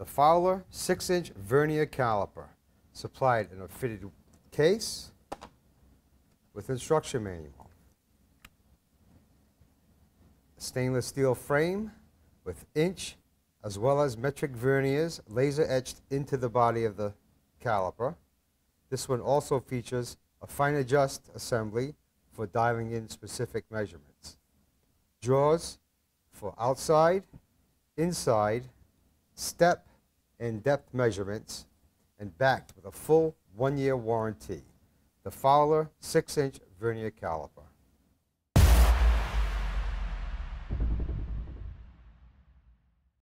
The Fowler 6-inch vernier caliper, supplied in a fitted case with instruction manual. Stainless steel frame with inch as well as metric verniers laser etched into the body of the caliper. This one also features a fine adjust assembly for dialing in specific measurements. Drawers for outside, inside, step, in-depth measurements and backed with a full one-year warranty. The Fowler 6-inch vernier caliper.